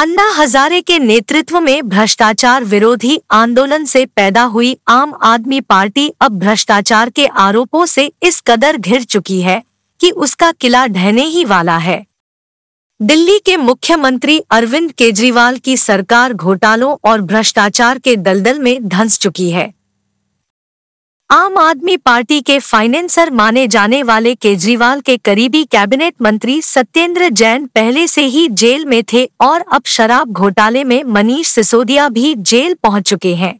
अन्ना हजारे के नेतृत्व में भ्रष्टाचार विरोधी आंदोलन से पैदा हुई आम आदमी पार्टी अब भ्रष्टाचार के आरोपों से इस कदर घिर चुकी है कि उसका किला ढहने ही वाला है दिल्ली के मुख्यमंत्री अरविंद केजरीवाल की सरकार घोटालों और भ्रष्टाचार के दलदल में धंस चुकी है आम आदमी पार्टी के फाइनेंसर माने जाने वाले केजरीवाल के करीबी कैबिनेट मंत्री सत्येंद्र जैन पहले से ही जेल में थे और अब शराब घोटाले में मनीष सिसोदिया भी जेल पहुंच चुके हैं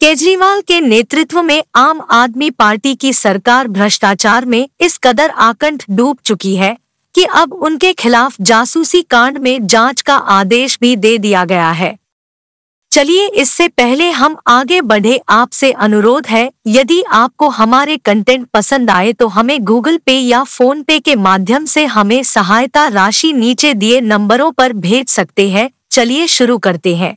केजरीवाल के नेतृत्व में आम आदमी पार्टी की सरकार भ्रष्टाचार में इस कदर आकंठ डूब चुकी है कि अब उनके खिलाफ जासूसी कांड में जांच का आदेश भी दे दिया गया है चलिए इससे पहले हम आगे बढ़े आपसे अनुरोध है यदि आपको हमारे कंटेंट पसंद आए तो हमें गूगल पे या फोन पे के माध्यम से हमें सहायता राशि नीचे दिए नंबरों पर भेज सकते हैं चलिए शुरू करते हैं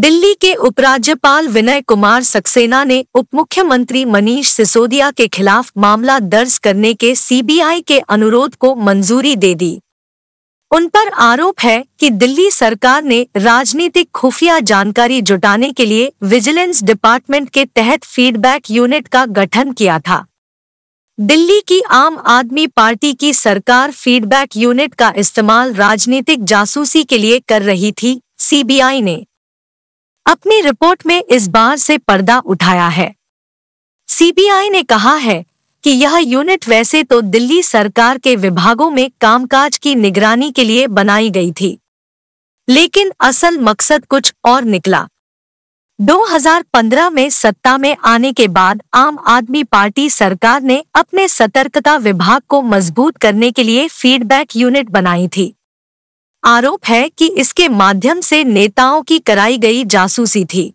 दिल्ली के उपराज्यपाल विनय कुमार सक्सेना ने उपमुख्यमंत्री मनीष सिसोदिया के खिलाफ मामला दर्ज करने के सीबीआई के अनुरोध को मंजूरी दे दी उन पर आरोप है कि दिल्ली सरकार ने राजनीतिक खुफिया जानकारी जुटाने के लिए विजिलेंस डिपार्टमेंट के तहत फीडबैक यूनिट का गठन किया था दिल्ली की आम आदमी पार्टी की सरकार फीडबैक यूनिट का इस्तेमाल राजनीतिक जासूसी के लिए कर रही थी सीबीआई ने अपनी रिपोर्ट में इस बार से पर्दा उठाया है सीबीआई ने कहा है कि यह यूनिट वैसे तो दिल्ली सरकार के विभागों में कामकाज की निगरानी के लिए बनाई गई थी लेकिन असल मकसद कुछ और निकला 2015 में सत्ता में आने के बाद आम आदमी पार्टी सरकार ने अपने सतर्कता विभाग को मजबूत करने के लिए फीडबैक यूनिट बनाई थी आरोप है कि इसके माध्यम से नेताओं की कराई गई जासूसी थी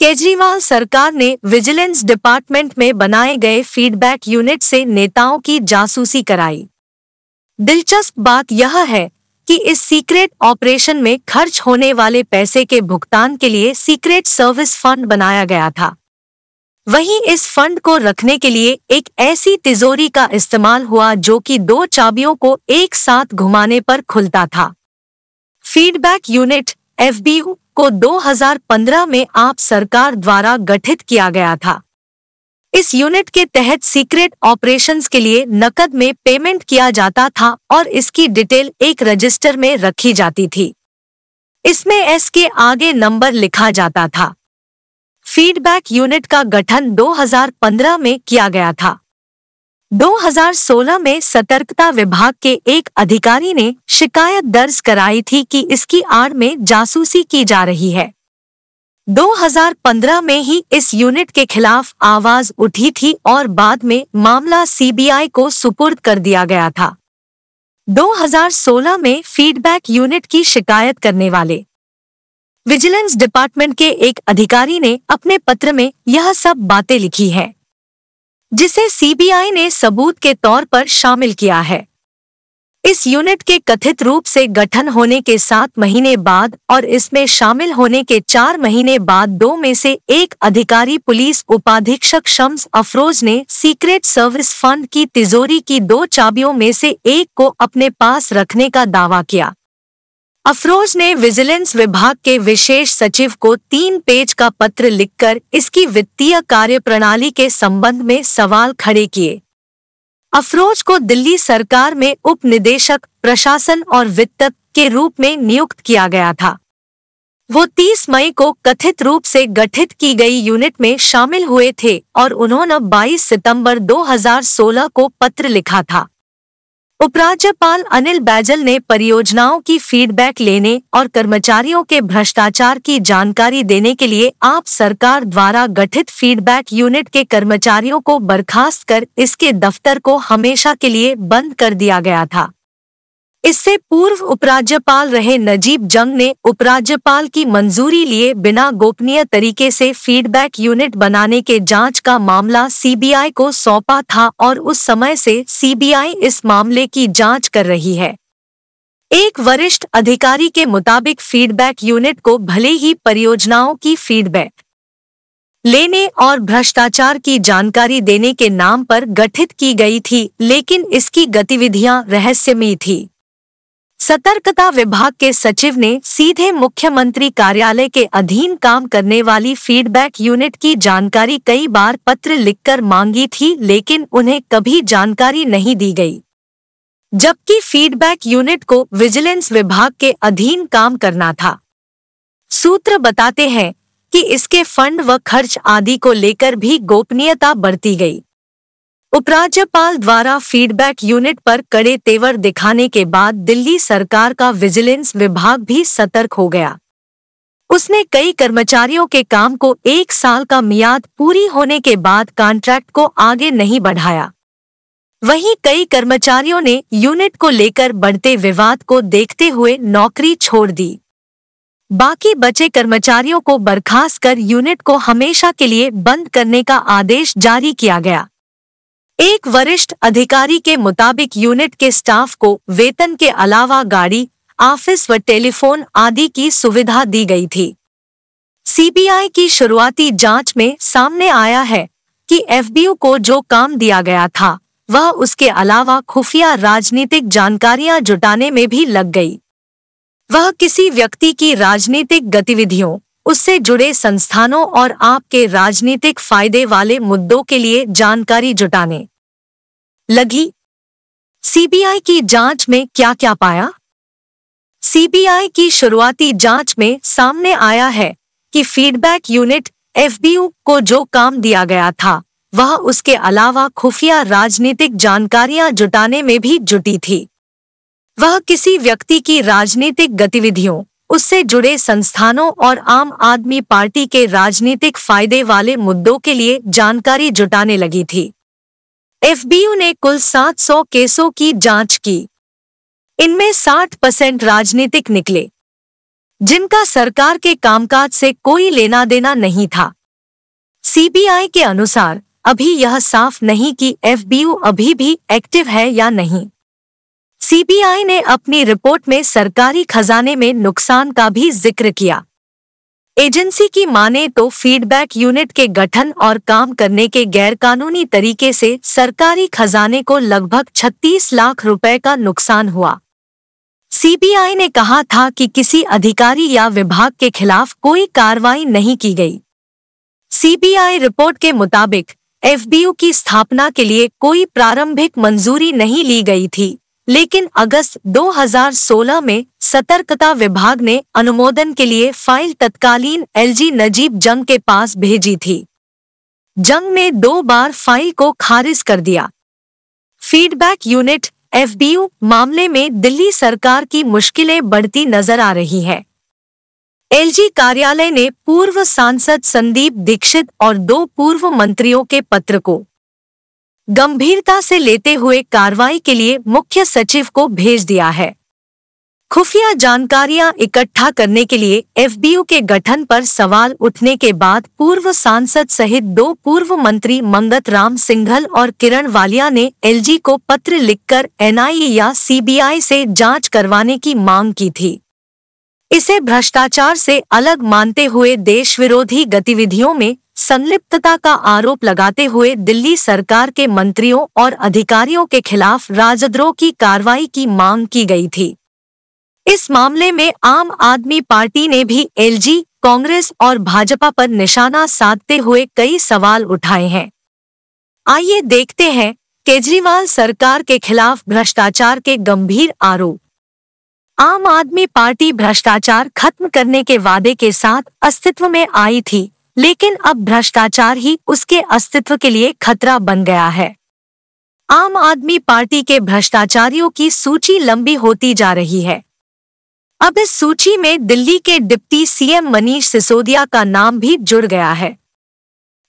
केजरीवाल सरकार ने विजिलेंस डिपार्टमेंट में बनाए गए फीडबैक यूनिट से नेताओं की जासूसी कराई दिलचस्प बात यह है कि इस सीक्रेट ऑपरेशन में खर्च होने वाले पैसे के भुगतान के लिए सीक्रेट सर्विस फंड बनाया गया था वहीं इस फंड को रखने के लिए एक ऐसी तिजोरी का इस्तेमाल हुआ जो कि दो चाबियों को एक साथ घुमाने पर खुलता था फीडबैक यूनिट एफबीयू को 2015 में आप सरकार द्वारा गठित किया गया था इस यूनिट के तहत सीक्रेट ऑपरेशंस के लिए नकद में पेमेंट किया जाता था और इसकी डिटेल एक रजिस्टर में रखी जाती थी इसमें एस के आगे नंबर लिखा जाता था फीडबैक यूनिट का गठन 2015 में किया गया था 2016 में सतर्कता विभाग के एक अधिकारी ने शिकायत दर्ज कराई थी कि इसकी आड़ में जासूसी की जा रही है 2015 में ही इस यूनिट के खिलाफ आवाज उठी थी और बाद में मामला सीबीआई को सुपुर्द कर दिया गया था 2016 में फीडबैक यूनिट की शिकायत करने वाले विजिलेंस डिपार्टमेंट के एक अधिकारी ने अपने पत्र में यह सब बातें लिखी है जिसे सीबीआई ने सबूत के तौर पर शामिल किया है इस यूनिट के कथित रूप से गठन होने के सात महीने बाद और इसमें शामिल होने के चार महीने बाद दो में से एक अधिकारी पुलिस उपाधीक्षक शम्स अफरोज ने सीक्रेट सर्विस फंड की तिजोरी की दो चाबियों में से एक को अपने पास रखने का दावा किया अफरोज ने विजिलेंस विभाग के विशेष सचिव को तीन पेज का पत्र लिखकर इसकी वित्तीय कार्यप्रणाली के संबंध में सवाल खड़े किए अफरोज को दिल्ली सरकार में उप निदेशक प्रशासन और वित्त के रूप में नियुक्त किया गया था वो 30 मई को कथित रूप से गठित की गई यूनिट में शामिल हुए थे और उन्होंने 22 सितंबर 2016 को पत्र लिखा था उपराज्यपाल अनिल बैजल ने परियोजनाओं की फीडबैक लेने और कर्मचारियों के भ्रष्टाचार की जानकारी देने के लिए आप सरकार द्वारा गठित फीडबैक यूनिट के कर्मचारियों को बर्खास्त कर इसके दफ्तर को हमेशा के लिए बंद कर दिया गया था इससे पूर्व उपराज्यपाल रहे नजीब जंग ने उपराज्यपाल की मंजूरी लिए बिना गोपनीय तरीके से फीडबैक यूनिट बनाने के जांच का मामला सीबीआई को सौंपा था और उस समय से सीबीआई इस मामले की जांच कर रही है एक वरिष्ठ अधिकारी के मुताबिक फीडबैक यूनिट को भले ही परियोजनाओं की फीडबैक लेने और भ्रष्टाचार की जानकारी देने के नाम पर गठित की गई थी लेकिन इसकी गतिविधियां रहस्यमयी थी सतर्कता विभाग के सचिव ने सीधे मुख्यमंत्री कार्यालय के अधीन काम करने वाली फीडबैक यूनिट की जानकारी कई बार पत्र लिखकर मांगी थी लेकिन उन्हें कभी जानकारी नहीं दी गई जबकि फीडबैक यूनिट को विजिलेंस विभाग के अधीन काम करना था सूत्र बताते हैं कि इसके फंड व खर्च आदि को लेकर भी गोपनीयता बरती गई उपराज्यपाल द्वारा फीडबैक यूनिट पर कड़े तेवर दिखाने के बाद दिल्ली सरकार का विजिलेंस विभाग भी सतर्क हो गया उसने कई कर्मचारियों के काम को एक साल का मियाद पूरी होने के बाद कॉन्ट्रैक्ट को आगे नहीं बढ़ाया वहीं कई कर्मचारियों ने यूनिट को लेकर बढ़ते विवाद को देखते हुए नौकरी छोड़ दी बाकी बचे कर्मचारियों को बर्खास्त कर यूनिट को हमेशा के लिए बंद करने का आदेश जारी किया गया एक वरिष्ठ अधिकारी के मुताबिक यूनिट के स्टाफ को वेतन के अलावा गाड़ी ऑफिस व टेलीफोन आदि की सुविधा दी गई थी सीबीआई की शुरुआती जांच में सामने आया है कि एफबीयू को जो काम दिया गया था वह उसके अलावा खुफिया राजनीतिक जानकारियां जुटाने में भी लग गई वह किसी व्यक्ति की राजनीतिक गतिविधियों उससे जुड़े संस्थानों और आपके राजनीतिक फायदे वाले मुद्दों के लिए जानकारी जुटाने लगी सीबीआई की जांच में क्या क्या पाया सीबीआई की शुरुआती जांच में सामने आया है कि फीडबैक यूनिट एफबीयू को जो काम दिया गया था वह उसके अलावा खुफिया राजनीतिक जानकारियां जुटाने में भी जुटी थी वह किसी व्यक्ति की राजनीतिक गतिविधियों उससे जुड़े संस्थानों और आम आदमी पार्टी के राजनीतिक फायदे वाले मुद्दों के लिए जानकारी जुटाने लगी थी एफबीयू ने कुल 700 केसों की जांच की इनमें 60 परसेंट राजनीतिक निकले जिनका सरकार के कामकाज से कोई लेना देना नहीं था सीबीआई के अनुसार अभी यह साफ नहीं कि एफबीयू अभी भी एक्टिव है या नहीं सीबीआई ने अपनी रिपोर्ट में सरकारी खजाने में नुकसान का भी जिक्र किया एजेंसी की माने तो फीडबैक यूनिट के गठन और काम करने के गैरकानूनी तरीके से सरकारी खजाने को लगभग 36 लाख रुपए का नुकसान हुआ सीबीआई ने कहा था कि किसी अधिकारी या विभाग के खिलाफ कोई कार्रवाई नहीं की गई सीबीआई रिपोर्ट के मुताबिक एफबीयू की स्थापना के लिए कोई प्रारंभिक मंजूरी नहीं ली गई थी लेकिन अगस्त 2016 में सतर्कता विभाग ने अनुमोदन के लिए फाइल तत्कालीन एलजी नजीब जंग के पास भेजी थी जंग ने दो बार फाइल को खारिज कर दिया फीडबैक यूनिट एफ मामले में दिल्ली सरकार की मुश्किलें बढ़ती नजर आ रही है एलजी कार्यालय ने पूर्व सांसद संदीप दीक्षित और दो पूर्व मंत्रियों के पत्र को गंभीरता से लेते हुए कार्रवाई के लिए मुख्य सचिव को भेज दिया है खुफिया जानकारियां इकट्ठा करने के लिए एफबीयू के गठन पर सवाल उठने के बाद पूर्व सांसद सहित दो पूर्व मंत्री मंगत राम सिंघल और किरण वालिया ने एलजी को पत्र लिखकर एनआईए या सीबीआई से जांच करवाने की मांग की थी इसे भ्रष्टाचार से अलग मानते हुए देश विरोधी गतिविधियों में संलिप्तता का आरोप लगाते हुए दिल्ली सरकार के मंत्रियों और अधिकारियों के खिलाफ राजद्रोह की कार्रवाई की मांग की गई थी इस मामले में आम आदमी पार्टी ने भी एलजी, कांग्रेस और भाजपा पर निशाना साधते हुए कई सवाल उठाए हैं आइए देखते हैं केजरीवाल सरकार के खिलाफ भ्रष्टाचार के गंभीर आरोप आम आदमी पार्टी भ्रष्टाचार खत्म करने के वादे के साथ अस्तित्व में आई थी लेकिन अब भ्रष्टाचार ही उसके अस्तित्व के लिए खतरा बन गया है आम आदमी पार्टी के भ्रष्टाचारियों की सूची लंबी होती जा रही है अब इस सूची में दिल्ली के डिप्टी सीएम मनीष सिसोदिया का नाम भी जुड़ गया है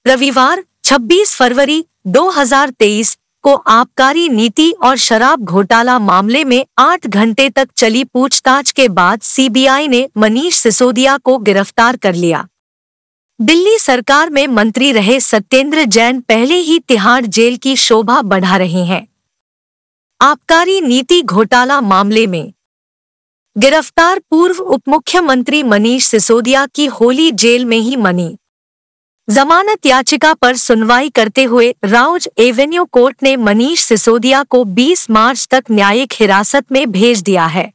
रविवार 26 फरवरी 2023 को आबकारी नीति और शराब घोटाला मामले में आठ घंटे तक चली पूछताछ के बाद सीबीआई ने मनीष सिसोदिया को गिरफ्तार कर लिया दिल्ली सरकार में मंत्री रहे सत्येंद्र जैन पहले ही तिहाड़ जेल की शोभा बढ़ा रहे हैं आबकारी नीति घोटाला मामले में गिरफ्तार पूर्व उप मुख्यमंत्री मनीष सिसोदिया की होली जेल में ही मनी जमानत याचिका पर सुनवाई करते हुए राउज एवेन्यू कोर्ट ने मनीष सिसोदिया को 20 मार्च तक न्यायिक हिरासत में भेज दिया है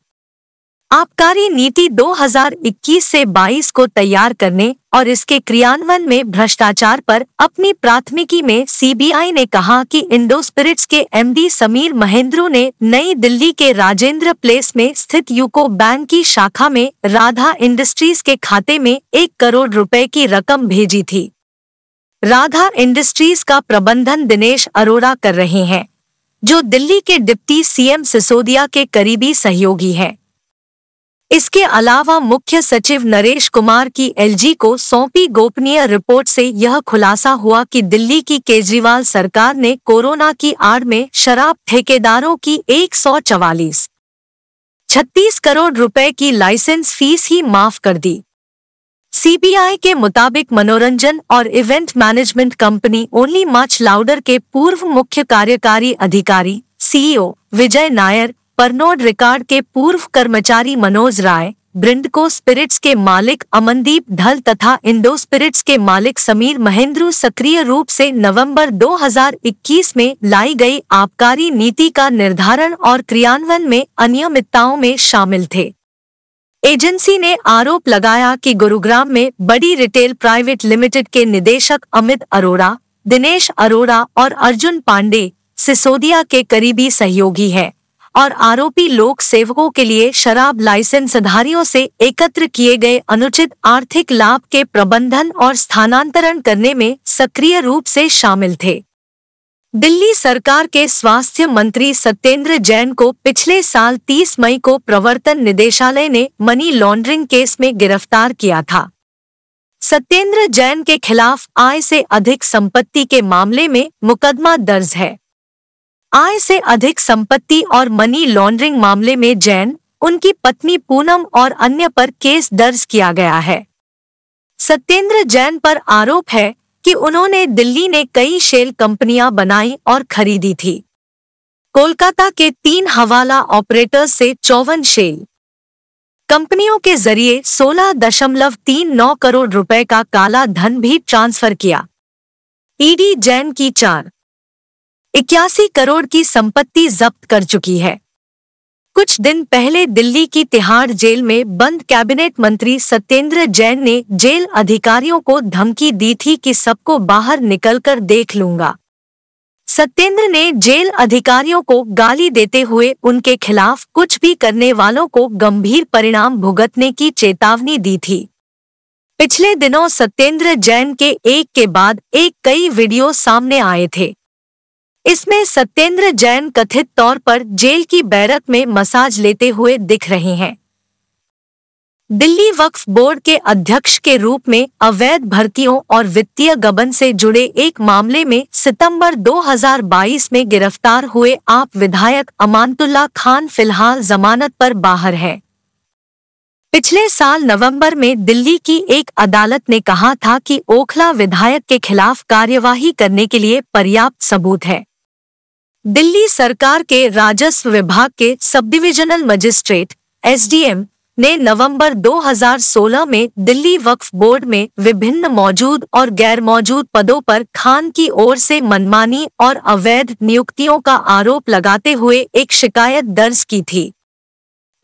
आबकारी नीति 2021 से 22 को तैयार करने और इसके क्रियान्वयन में भ्रष्टाचार पर अपनी प्राथमिकी में सीबीआई ने कहा कि इंडो स्पिरिट्स के एमडी समीर महेंद्रो ने नई दिल्ली के राजेंद्र प्लेस में स्थित यूको बैंक की शाखा में राधा इंडस्ट्रीज के खाते में एक करोड़ रुपए की रकम भेजी थी राधा इंडस्ट्रीज का प्रबंधन दिनेश अरोरा कर रहे हैं जो दिल्ली के डिप्टी सीएम सिसोदिया के करीबी सहयोगी हैं इसके अलावा मुख्य सचिव नरेश कुमार की एलजी को सौंपी गोपनीय रिपोर्ट से यह खुलासा हुआ कि दिल्ली की केजरीवाल सरकार ने कोरोना की आड़ में शराब ठेकेदारों की एक सौ चवालीस छत्तीस करोड़ रुपए की लाइसेंस फीस ही माफ कर दी सीबीआई के मुताबिक मनोरंजन और event management company Only Much Louder के पूर्व मुख्य कार्यकारी अधिकारी CEO Vijay Nair Pernod Ricard के पूर्व कर्मचारी मनोज राय ब्रिंडको स्पिरिट्स के मालिक अमनदीप ढल तथा इंडो स्पिरिट्स के मालिक समीर महेंद्रू सक्रिय रूप से नवंबर 2021 में लाई गई आबकारी नीति का निर्धारण और क्रियान्वयन में अनियमितताओं में शामिल थे एजेंसी ने आरोप लगाया कि गुरुग्राम में बड़ी रिटेल प्राइवेट लिमिटेड के निदेशक अमित अरोड़ा दिनेश अरोड़ा और अर्जुन पांडे सिसोदिया के करीबी सहयोगी हैं और आरोपी लोक सेवकों के लिए शराब लाइसेंसधारियों से एकत्र किए गए अनुचित आर्थिक लाभ के प्रबंधन और स्थानांतरण करने में सक्रिय रूप से शामिल थे दिल्ली सरकार के स्वास्थ्य मंत्री सत्येंद्र जैन को पिछले साल 30 मई को प्रवर्तन निदेशालय ने मनी लॉन्ड्रिंग केस में गिरफ्तार किया था सत्येंद्र जैन के खिलाफ आय से अधिक संपत्ति के मामले में मुकदमा दर्ज है आय से अधिक संपत्ति और मनी लॉन्ड्रिंग मामले में जैन उनकी पत्नी पूनम और अन्य पर केस दर्ज किया गया है सत्येंद्र जैन पर आरोप है कि उन्होंने दिल्ली ने कई शेल कंपनियां बनाई और खरीदी थी कोलकाता के तीन हवाला ऑपरेटर्स से चौवन शेल कंपनियों के जरिए 16.39 करोड़ रुपए का काला धन भी ट्रांसफर किया ईडी जैन की चार इक्यासी करोड़ की संपत्ति जब्त कर चुकी है कुछ दिन पहले दिल्ली की तिहाड़ जेल में बंद कैबिनेट मंत्री सत्येंद्र जैन ने जेल अधिकारियों को धमकी दी थी कि सबको बाहर निकलकर देख लूंगा सत्येंद्र ने जेल अधिकारियों को गाली देते हुए उनके खिलाफ कुछ भी करने वालों को गंभीर परिणाम भुगतने की चेतावनी दी थी पिछले दिनों सत्येंद्र जैन के एक के बाद एक कई वीडियो सामने आए थे इसमें सत्येंद्र जैन कथित तौर पर जेल की बैरक में मसाज लेते हुए दिख रहे हैं दिल्ली वक्फ बोर्ड के अध्यक्ष के रूप में अवैध भर्तियों और वित्तीय गबन से जुड़े एक मामले में सितंबर 2022 में गिरफ्तार हुए आप विधायक अमानतुल्ला खान फिलहाल जमानत पर बाहर है पिछले साल नवंबर में दिल्ली की एक अदालत ने कहा था कि ओखला विधायक के खिलाफ कार्यवाही करने के लिए पर्याप्त सबूत है दिल्ली सरकार के राजस्व विभाग के सब डिविजनल मजिस्ट्रेट एसडीएम ने नवंबर 2016 में दिल्ली वक्फ बोर्ड में विभिन्न मौजूद और गैर मौजूद पदों पर खान की ओर से मनमानी और अवैध नियुक्तियों का आरोप लगाते हुए एक शिकायत दर्ज की थी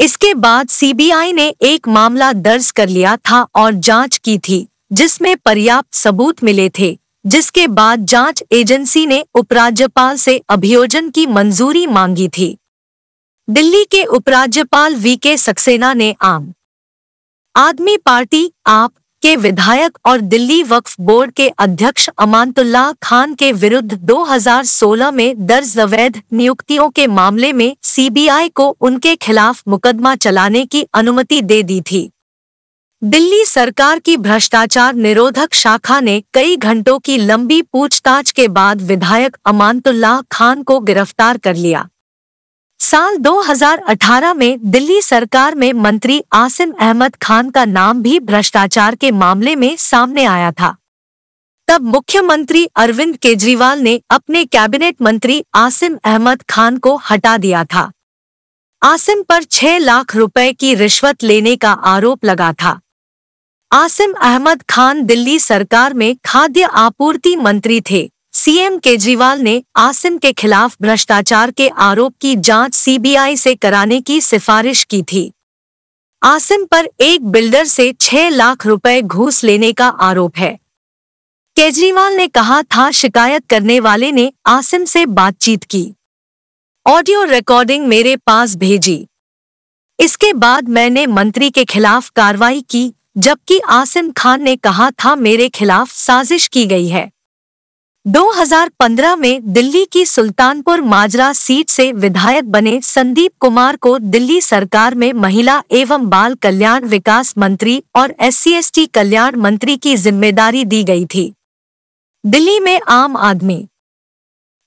इसके बाद सीबीआई ने एक मामला दर्ज कर लिया था और जांच की थी जिसमें पर्याप्त सबूत मिले थे जिसके बाद जांच एजेंसी ने उपराज्यपाल से अभियोजन की मंजूरी मांगी थी दिल्ली के उपराज्यपाल वी के सक्सेना ने आम आदमी पार्टी आप के विधायक और दिल्ली वक्फ बोर्ड के अध्यक्ष अमानतुल्लाह खान के विरुद्ध 2016 में दर्ज अवैध नियुक्तियों के मामले में सीबीआई को उनके खिलाफ मुकदमा चलाने की अनुमति दे दी थी दिल्ली सरकार की भ्रष्टाचार निरोधक शाखा ने कई घंटों की लंबी पूछताछ के बाद विधायक अमानतुल्लाह खान को गिरफ्तार कर लिया साल 2018 में दिल्ली सरकार में मंत्री आसिम अहमद खान का नाम भी भ्रष्टाचार के मामले में सामने आया था तब मुख्यमंत्री अरविंद केजरीवाल ने अपने कैबिनेट मंत्री आसिम अहमद खान को हटा दिया था आसिम पर 6 लाख रुपए की रिश्वत लेने का आरोप लगा था आसिम अहमद खान दिल्ली सरकार में खाद्य आपूर्ति मंत्री थे सीएम केजरीवाल ने आसिम के खिलाफ भ्रष्टाचार के आरोप की जांच सीबीआई से कराने की सिफारिश की थी आसिम पर एक बिल्डर से छह लाख रुपए घूस लेने का आरोप है केजरीवाल ने कहा था शिकायत करने वाले ने आसिम से बातचीत की ऑडियो रिकॉर्डिंग मेरे पास भेजी इसके बाद मैंने मंत्री के खिलाफ कार्रवाई की जबकि आसिम खान ने कहा था मेरे खिलाफ साजिश की गई है 2015 में दिल्ली की सुल्तानपुर माजरा सीट से विधायक बने संदीप कुमार को दिल्ली सरकार में महिला एवं बाल कल्याण विकास मंत्री और एस सी कल्याण मंत्री की जिम्मेदारी दी गई थी दिल्ली में आम आदमी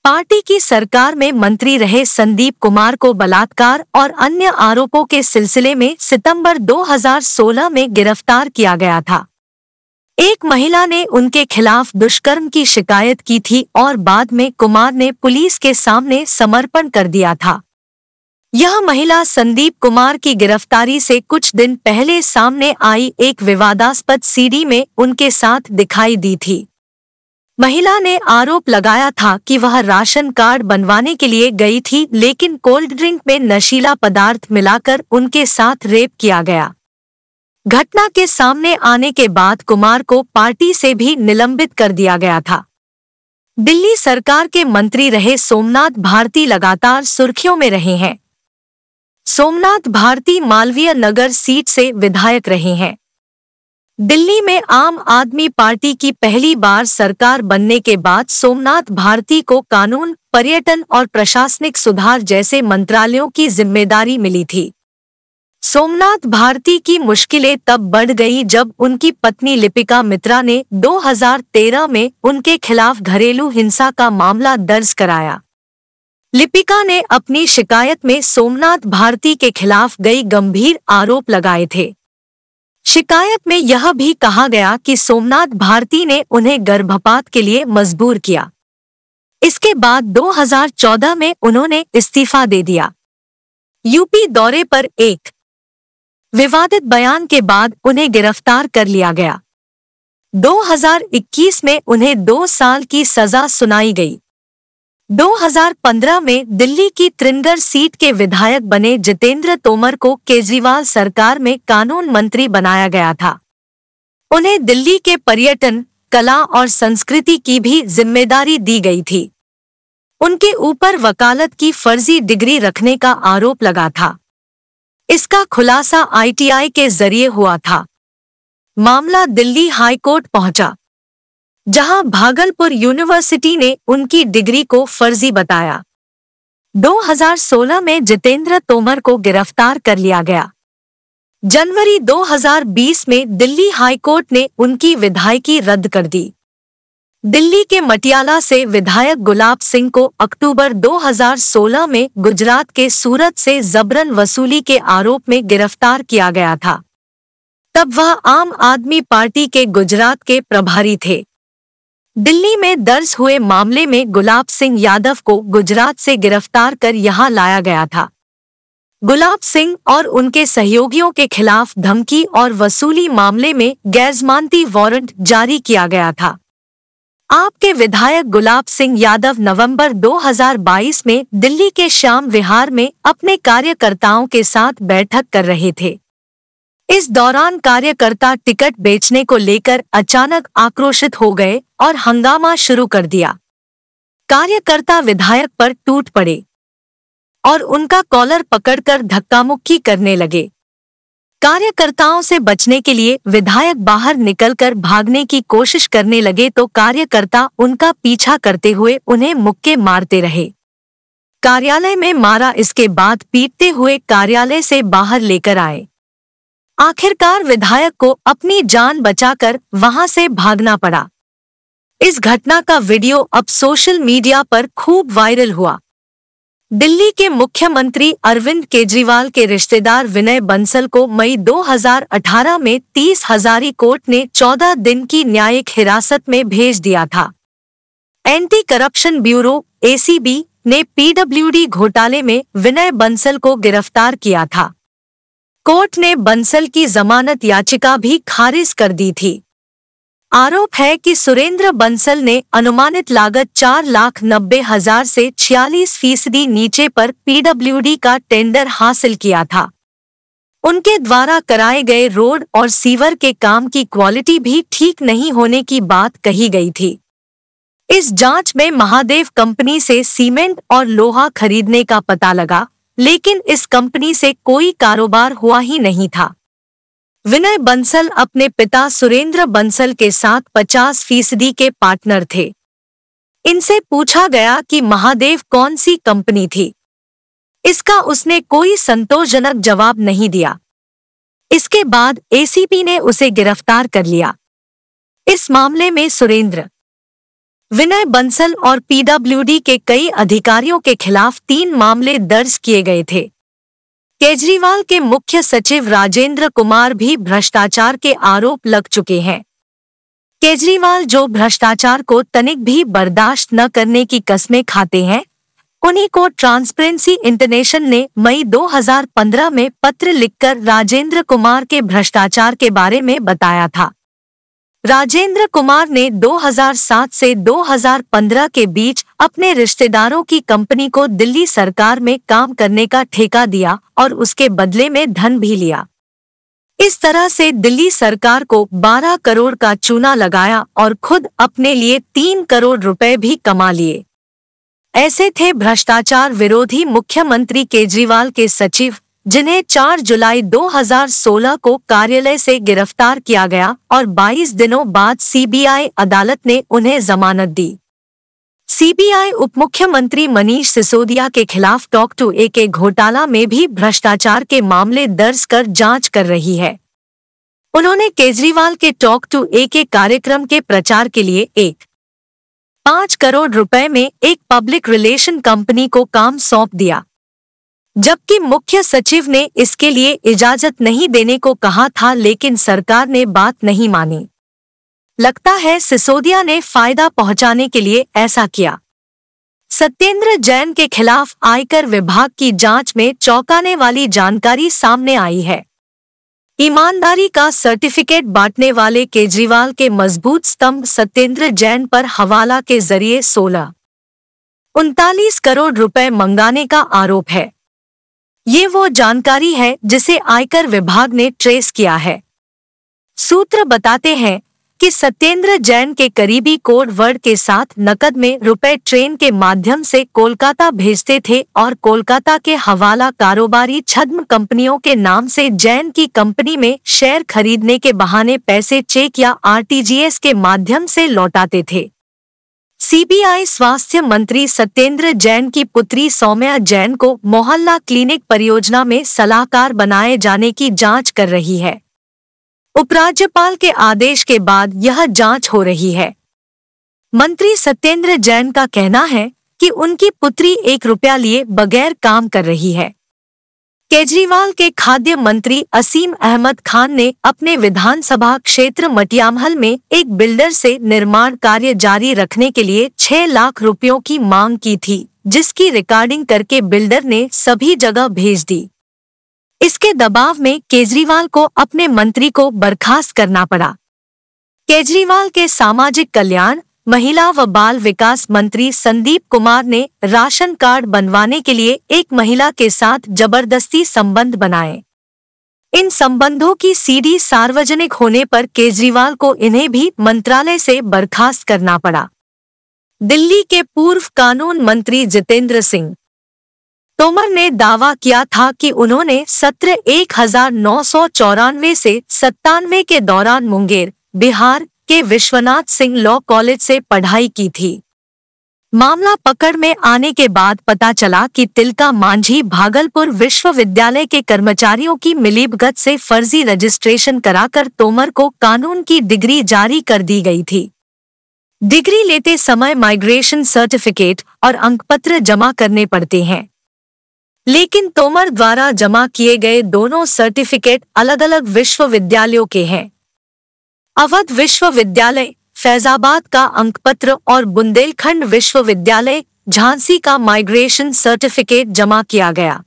पार्टी की सरकार में मंत्री रहे संदीप कुमार को बलात्कार और अन्य आरोपों के सिलसिले में सितंबर 2016 में गिरफ्तार किया गया था एक महिला ने उनके खिलाफ दुष्कर्म की शिकायत की थी और बाद में कुमार ने पुलिस के सामने समर्पण कर दिया था यह महिला संदीप कुमार की गिरफ्तारी से कुछ दिन पहले सामने आई एक विवादास्पद सीडी में उनके साथ दिखाई दी थी महिला ने आरोप लगाया था कि वह राशन कार्ड बनवाने के लिए गई थी लेकिन कोल्ड ड्रिंक में नशीला पदार्थ मिलाकर उनके साथ रेप किया गया घटना के सामने आने के बाद कुमार को पार्टी से भी निलंबित कर दिया गया था दिल्ली सरकार के मंत्री रहे सोमनाथ भारती लगातार सुर्खियों में रहे हैं सोमनाथ भारती मालवीय नगर सीट से विधायक रहे हैं दिल्ली में आम आदमी पार्टी की पहली बार सरकार बनने के बाद सोमनाथ भारती को कानून पर्यटन और प्रशासनिक सुधार जैसे मंत्रालयों की जिम्मेदारी मिली थी सोमनाथ भारती की मुश्किलें तब बढ़ गई जब उनकी पत्नी लिपिका मित्रा ने 2013 में उनके खिलाफ घरेलू हिंसा का मामला दर्ज कराया लिपिका ने अपनी शिकायत में सोमनाथ भारती के खिलाफ गई गंभीर आरोप लगाए थे शिकायत में यह भी कहा गया कि सोमनाथ भारती ने उन्हें गर्भपात के लिए मजबूर किया इसके बाद 2014 में उन्होंने इस्तीफा दे दिया यूपी दौरे पर एक विवादित बयान के बाद उन्हें गिरफ्तार कर लिया गया 2021 में उन्हें दो साल की सजा सुनाई गई 2015 में दिल्ली की त्रिंदर सीट के विधायक बने जितेंद्र तोमर को केजरीवाल सरकार में कानून मंत्री बनाया गया था उन्हें दिल्ली के पर्यटन कला और संस्कृति की भी जिम्मेदारी दी गई थी उनके ऊपर वकालत की फर्जी डिग्री रखने का आरोप लगा था इसका खुलासा आईटीआई के जरिए हुआ था मामला दिल्ली हाईकोर्ट पहुंचा जहां भागलपुर यूनिवर्सिटी ने उनकी डिग्री को फर्जी बताया 2016 में जितेंद्र तोमर को गिरफ्तार कर लिया गया जनवरी 2020 में दिल्ली हाईकोर्ट ने उनकी विधायकी रद्द कर दी दिल्ली के मटियाला से विधायक गुलाब सिंह को अक्टूबर 2016 में गुजरात के सूरत से जबरन वसूली के आरोप में गिरफ्तार किया गया था तब वह आम आदमी पार्टी के गुजरात के प्रभारी थे दिल्ली में दर्ज हुए मामले में गुलाब सिंह यादव को गुजरात से गिरफ्तार कर यहां लाया गया था गुलाब सिंह और उनके सहयोगियों के खिलाफ धमकी और वसूली मामले में गैरजमानती वारंट जारी किया गया था आपके विधायक गुलाब सिंह यादव नवंबर 2022 में दिल्ली के श्याम विहार में अपने कार्यकर्ताओं के साथ बैठक कर रहे थे इस दौरान कार्यकर्ता टिकट बेचने को लेकर अचानक आक्रोशित हो गए और हंगामा शुरू कर दिया कार्यकर्ता विधायक पर टूट पड़े और उनका कॉलर पकड़कर धक्का मुक्की करने लगे कार्यकर्ताओं से बचने के लिए विधायक बाहर निकलकर भागने की कोशिश करने लगे तो कार्यकर्ता उनका पीछा करते हुए उन्हें मुक्के मारते रहे कार्यालय में मारा इसके बाद पीटते हुए कार्यालय से बाहर लेकर आए आखिरकार विधायक को अपनी जान बचाकर वहां से भागना पड़ा इस घटना का वीडियो अब सोशल मीडिया पर खूब वायरल हुआ दिल्ली के मुख्यमंत्री अरविंद केजरीवाल के रिश्तेदार विनय बंसल को मई 2018 में तीस हजारी कोर्ट ने 14 दिन की न्यायिक हिरासत में भेज दिया था एंटी करप्शन ब्यूरो एसीबी ने पीडब्ल्यूडी घोटाले में विनय बंसल को गिरफ्तार किया था कोर्ट ने बंसल की जमानत याचिका भी खारिज कर दी थी आरोप है कि सुरेंद्र बंसल ने अनुमानित लागत चार लाख नब्बे हजार से छियालीस फीसदी नीचे पर पीडब्ल्यूडी का टेंडर हासिल किया था उनके द्वारा कराए गए रोड और सीवर के काम की क्वालिटी भी ठीक नहीं होने की बात कही गई थी इस जांच में महादेव कंपनी से सीमेंट और लोहा खरीदने का पता लगा लेकिन इस कंपनी से कोई कारोबार हुआ ही नहीं था विनय बंसल अपने पिता सुरेंद्र बंसल के साथ 50 फीसदी के पार्टनर थे इनसे पूछा गया कि महादेव कौन सी कंपनी थी इसका उसने कोई संतोषजनक जवाब नहीं दिया इसके बाद एसीपी ने उसे गिरफ्तार कर लिया इस मामले में सुरेंद्र विनय बंसल और पीडब्ल्यूडी के कई अधिकारियों के खिलाफ तीन मामले दर्ज किए गए थे केजरीवाल के मुख्य सचिव राजेंद्र कुमार भी भ्रष्टाचार के आरोप लग चुके हैं केजरीवाल जो भ्रष्टाचार को तनिक भी बर्दाश्त न करने की कस्में खाते हैं उन्हीं को ट्रांसपेरेंसी इंटरनेशनल ने मई 2015 में पत्र लिखकर राजेंद्र कुमार के भ्रष्टाचार के बारे में बताया था राजेंद्र कुमार ने 2007 से 2015 के बीच अपने रिश्तेदारों की कंपनी को दिल्ली सरकार में काम करने का ठेका दिया और उसके बदले में धन भी लिया इस तरह से दिल्ली सरकार को 12 करोड़ का चूना लगाया और खुद अपने लिए 3 करोड़ रुपए भी कमा लिए ऐसे थे भ्रष्टाचार विरोधी मुख्यमंत्री केजरीवाल के सचिव जिन्हें 4 जुलाई 2016 को कार्यालय से गिरफ्तार किया गया और 22 दिनों बाद सीबीआई अदालत ने उन्हें जमानत दी सीबीआई उप मुख्यमंत्री मनीष सिसोदिया के खिलाफ टॉक टू ए के घोटाला में भी भ्रष्टाचार के मामले दर्ज कर जांच कर रही है उन्होंने केजरीवाल के टॉक टू ए के कार्यक्रम के प्रचार के लिए एक पांच करोड़ रुपए में एक पब्लिक रिलेशन कंपनी को काम सौंप दिया जबकि मुख्य सचिव ने इसके लिए इजाजत नहीं देने को कहा था लेकिन सरकार ने बात नहीं मानी लगता है सिसोदिया ने फायदा पहुंचाने के लिए ऐसा किया सत्येंद्र जैन के खिलाफ आयकर विभाग की जांच में चौंकाने वाली जानकारी सामने आई है ईमानदारी का सर्टिफिकेट बांटने वाले केजरीवाल के मजबूत स्तंभ सत्येंद्र जैन पर हवाला के जरिए सोलह उनतालीस करोड़ रुपए मंगाने का आरोप है ये वो जानकारी है जिसे आयकर विभाग ने ट्रेस किया है सूत्र बताते हैं कि सत्येंद्र जैन के करीबी कोड वर्ड के साथ नकद में रुपए ट्रेन के माध्यम से कोलकाता भेजते थे और कोलकाता के हवाला कारोबारी छद्म कंपनियों के नाम से जैन की कंपनी में शेयर खरीदने के बहाने पैसे चेक या आरटीजीएस के माध्यम से लौटाते थे सीबीआई स्वास्थ्य मंत्री सत्येंद्र जैन की पुत्री सौम्या जैन को मोहल्ला क्लिनिक परियोजना में सलाहकार बनाए जाने की जांच कर रही है उपराज्यपाल के आदेश के बाद यह जांच हो रही है मंत्री सत्येंद्र जैन का कहना है कि उनकी पुत्री एक रुपया लिए बगैर काम कर रही है केजरीवाल के खाद्य मंत्री असीम अहमद खान ने अपने विधानसभा क्षेत्र मटियामहल में एक बिल्डर से निर्माण कार्य जारी रखने के लिए छह लाख रुपयों की मांग की थी जिसकी रिकॉर्डिंग करके बिल्डर ने सभी जगह भेज दी इसके दबाव में केजरीवाल को अपने मंत्री को बर्खास्त करना पड़ा केजरीवाल के सामाजिक कल्याण महिला व बाल विकास मंत्री संदीप कुमार ने राशन कार्ड बनवाने के लिए एक महिला के साथ जबरदस्ती संबंध बनाए इन संबंधों की सीडी सार्वजनिक होने पर केजरीवाल को इन्हें भी मंत्रालय से बर्खास्त करना पड़ा दिल्ली के पूर्व कानून मंत्री जितेंद्र सिंह तोमर ने दावा किया था कि उन्होंने सत्र एक से सत्तानवे के दौरान मुंगेर बिहार के विश्वनाथ सिंह लॉ कॉलेज से पढ़ाई की थी मामला पकड़ में आने के बाद पता चला कि तिलका मांझी भागलपुर विश्वविद्यालय के कर्मचारियों की मिलीभगत से फर्जी रजिस्ट्रेशन कराकर तोमर को कानून की डिग्री जारी कर दी गई थी डिग्री लेते समय माइग्रेशन सर्टिफिकेट और अंकपत्र जमा करने पड़ते हैं लेकिन तोमर द्वारा जमा किए गए दोनों सर्टिफिकेट अलग अलग विश्वविद्यालयों के हैं अवध विश्वविद्यालय फैजाबाद का अंक पत्र और बुंदेलखंड विश्वविद्यालय झांसी का माइग्रेशन सर्टिफिकेट जमा किया गया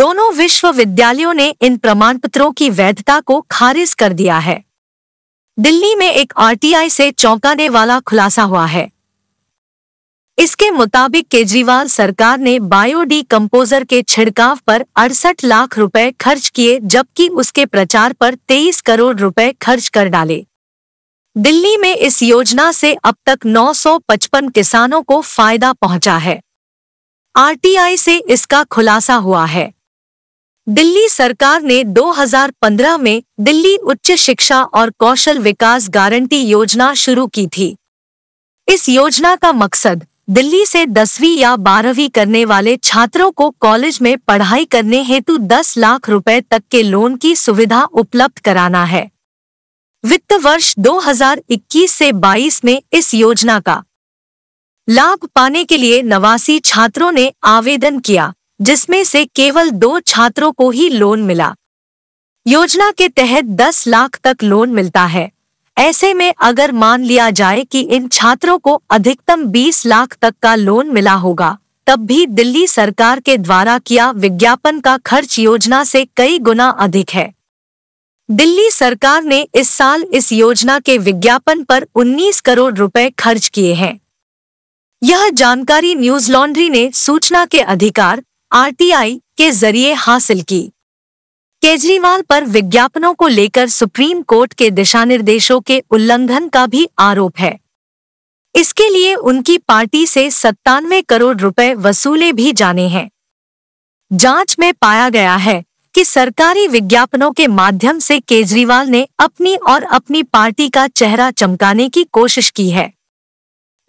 दोनों विश्वविद्यालयों ने इन प्रमाण पत्रों की वैधता को खारिज कर दिया है दिल्ली में एक आरटीआई से चौंकाने वाला खुलासा हुआ है इसके मुताबिक केजरीवाल सरकार ने बायोडी कंपोजर कम्पोजर के छिड़काव पर अड़सठ लाख रुपए खर्च किए जबकि उसके प्रचार पर 23 करोड़ रुपए खर्च कर डाले दिल्ली में इस योजना से अब तक 955 किसानों को फायदा पहुंचा है आरटीआई से इसका खुलासा हुआ है दिल्ली सरकार ने 2015 में दिल्ली उच्च शिक्षा और कौशल विकास गारंटी योजना शुरू की थी इस योजना का मकसद दिल्ली से दसवीं या बारहवीं करने वाले छात्रों को कॉलेज में पढ़ाई करने हेतु 10 लाख रुपए तक के लोन की सुविधा उपलब्ध कराना है वित्त वर्ष 2021 से 22 में इस योजना का लाभ पाने के लिए नवासी छात्रों ने आवेदन किया जिसमें से केवल दो छात्रों को ही लोन मिला योजना के तहत 10 लाख तक लोन मिलता है ऐसे में अगर मान लिया जाए कि इन छात्रों को अधिकतम 20 लाख तक का लोन मिला होगा तब भी दिल्ली सरकार के द्वारा किया विज्ञापन का खर्च योजना से कई गुना अधिक है दिल्ली सरकार ने इस साल इस योजना के विज्ञापन पर 19 करोड़ रुपए खर्च किए हैं यह जानकारी न्यूज लॉन्ड्री ने सूचना के अधिकार आरटीआई के जरिए हासिल की केजरीवाल पर विज्ञापनों को लेकर सुप्रीम कोर्ट के दिशा निर्देशों के उल्लंघन का भी आरोप है इसके लिए उनकी पार्टी से सत्तानवे करोड़ रुपए वसूले भी जाने हैं जांच में पाया गया है कि सरकारी विज्ञापनों के माध्यम से केजरीवाल ने अपनी और अपनी पार्टी का चेहरा चमकाने की कोशिश की है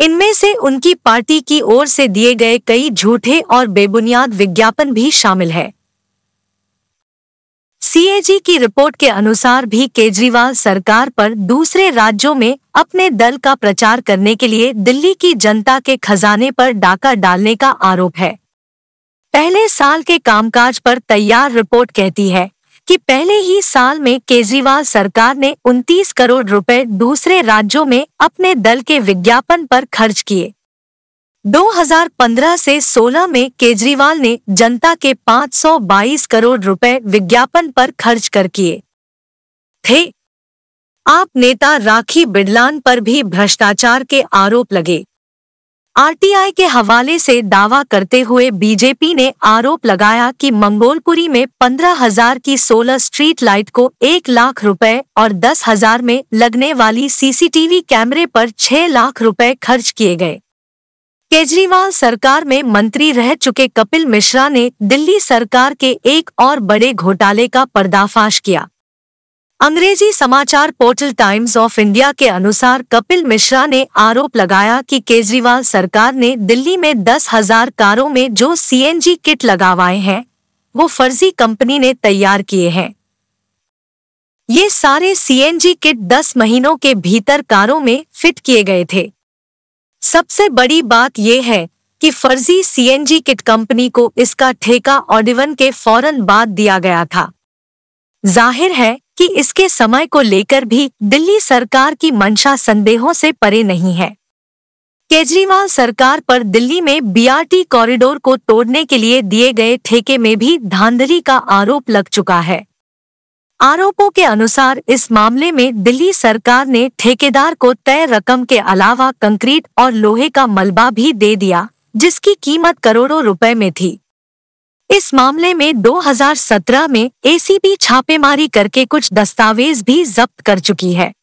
इनमें से उनकी पार्टी की ओर से दिए गए कई झूठे और बेबुनियाद विज्ञापन भी शामिल है सीएजी की रिपोर्ट के अनुसार भी केजरीवाल सरकार पर दूसरे राज्यों में अपने दल का प्रचार करने के लिए दिल्ली की जनता के खजाने पर डाका डालने का आरोप है पहले साल के कामकाज पर तैयार रिपोर्ट कहती है कि पहले ही साल में केजरीवाल सरकार ने 29 करोड़ रुपए दूसरे राज्यों में अपने दल के विज्ञापन पर खर्च किए 2015 से 16 में केजरीवाल ने जनता के 522 करोड़ रुपए विज्ञापन पर खर्च कर किए थे आप नेता राखी बिड़लान पर भी भ्रष्टाचार के आरोप लगे आरटीआई के हवाले से दावा करते हुए बीजेपी ने आरोप लगाया कि मंगोलपुरी में पंद्रह हजार की सोलह स्ट्रीट लाइट को एक लाख रुपए और दस हजार में लगने वाली सीसीटीवी कैमरे पर छह लाख रुपए खर्च किए गए केजरीवाल सरकार में मंत्री रह चुके कपिल मिश्रा ने दिल्ली सरकार के एक और बड़े घोटाले का पर्दाफाश किया अंग्रेजी समाचार पोर्टल टाइम्स ऑफ इंडिया के अनुसार कपिल मिश्रा ने आरोप लगाया कि केजरीवाल सरकार ने दिल्ली में दस हजार कारों में जो सीएनजी किट लगावाए हैं वो फर्जी कंपनी ने तैयार किए हैं ये सारे सीएनजी किट दस महीनों के भीतर कारों में फिट किए गए थे सबसे बड़ी बात यह है कि फर्जी सीएनजी किट कंपनी को इसका ठेका ऑडिवन के फौरन बाद दिया गया था जाहिर है कि इसके समय को लेकर भी दिल्ली सरकार की मंशा संदेहों से परे नहीं है केजरीवाल सरकार पर दिल्ली में बीआरटी कॉरिडोर को तोड़ने के लिए दिए गए ठेके में भी धांधली का आरोप लग चुका है आरोपों के अनुसार इस मामले में दिल्ली सरकार ने ठेकेदार को तय रकम के अलावा कंक्रीट और लोहे का मलबा भी दे दिया जिसकी कीमत करोड़ों रुपए में थी इस मामले में 2017 में एसीबी छापेमारी करके कुछ दस्तावेज भी जब्त कर चुकी है